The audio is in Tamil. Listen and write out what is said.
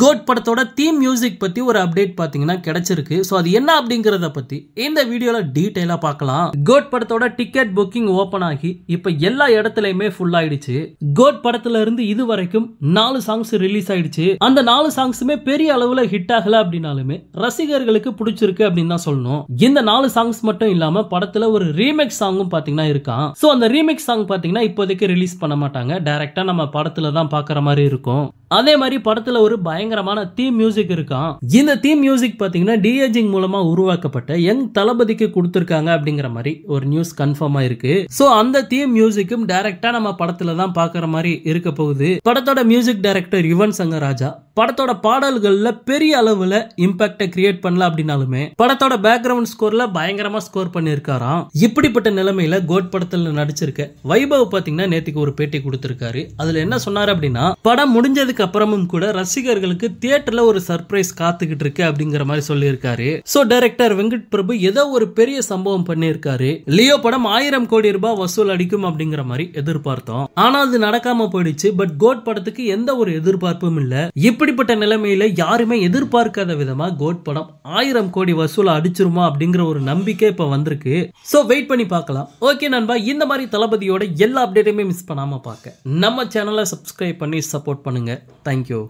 கோட் படத்தோட தீம் மியூசிக் பற்றி ஒரு அப்டேட் பார்த்தீங்கன்னா கிடைச்சிருக்கு ஸோ அது என்ன அப்படிங்கிறத பற்றி இந்த வீடியோவில் டீட்டெயிலா பார்க்கலாம் கோட் படத்தோட டிக்கெட் புக்கிங் ஓப்பன் ஆகி இப்போ எல்லா இடத்துலையுமே ஃபுல் ஆயிடுச்சு கோட் படத்துல இருந்து இது வரைக்கும் நாலு சாங்ஸ் ரிலீஸ் ஆயிடுச்சு அந்த நாலு சாங்ஸுமே பெரிய அளவில் ஹிட் ஆகல அப்படின்னாலுமே ரசிகர்களுக்கு பிடிச்சிருக்கு அப்படின்னு தான் சொல்லணும் இந்த நாலு சாங்ஸ் மட்டும் இல்லாமல் படத்தில் ஒரு ரீமேக் சாங்கும் பார்த்தீங்கன்னா இருக்கான் ஸோ அந்த ரீமேக் சாங் பார்த்தீங்கன்னா இப்போதைக்கு ரிலீஸ் பண்ண மாட்டாங்க டைரக்டா நம்ம படத்தில் தான் பார்க்குற மாதிரி இருக்கும் அதே மாதிரி படத்தில் ஒரு பய பயங்கரமான தீம் மியூசிக் இருக்கும் இந்த தீம் மியூசிக் பார்த்தீங்கன்னா டிஏஜிங் மூலமா உருவாக்கப்பட்ட யங் தளபதிக்கு கொடுத்துருக்காங்க அப்படிங்கிற மாதிரி ஒரு நியூஸ் கன்ஃபார்மா இருக்கு ஸோ அந்த தீம் மியூசிக்கும் டைரக்டா நம்ம படத்துல தான் பாக்குற மாதிரி இருக்க போகுது படத்தோட மியூசிக் டைரக்டர் யுவன் சங்கர் ராஜா படத்தோட பாடல்களில் பெரிய அளவில் இம்பாக்டை கிரியேட் பண்ணல அப்படின்னாலுமே படத்தோட பேக்ரவுண்ட் ஸ்கோரில் பயங்கரமாக ஸ்கோர் பண்ணியிருக்காராம் இப்படிப்பட்ட நிலைமையில் கோட் படத்தில் நடிச்சிருக்க வைபவ் பார்த்தீங்கன்னா நேற்றுக்கு ஒரு பேட்டி கொடுத்துருக்காரு அதில் என்ன சொன்னார் அப்படின்னா படம் முடிஞ்சதுக்கு அப்புறமும் கூட ரசிகர்களுக்கு தியேட்டர்ல ஒரு சர்ப்ரைஸ் காத்துக்கிட்டு இருக்கு அப்படிங்கிற மாதிரி சொல்லியிருக்காரு ஸோ டைரக்டர் வெங்கட் பிரபு ஏதோ ஒரு பெரிய சம்பவம் பண்ணியிருக்காரு லியோ படம் ஆயிரம் கோடி ரூபாய் வசூல் அடிக்கும் அப்படிங்கிற மாதிரி எதிர்பார்த்தோம் ஆனால் அது நடக்காம போயிடுச்சு பட் கோட் படத்துக்கு எந்த ஒரு எதிர்பார்ப்பும் இல்லை இப்ப இப்படிப்பட்ட நிலைமையில் யாருமே எதிர்பார்க்காத விதமாக கோட் படம் ஆயிரம் கோடி வசூலை அடிச்சிருமா அப்படிங்கிற ஒரு நம்பிக்கை இப்போ வந்திருக்கு ஸோ வெயிட் பண்ணி பார்க்கலாம் ஓகே நண்பா இந்த மாதிரி தளபதியோட எல்லா அப்டேட்டையுமே மிஸ் பண்ணாமல் பார்க்க நம்ம சேனலை சப்ஸ்கிரைப் பண்ணி சப்போர்ட் பண்ணுங்கள் தேங்க்யூ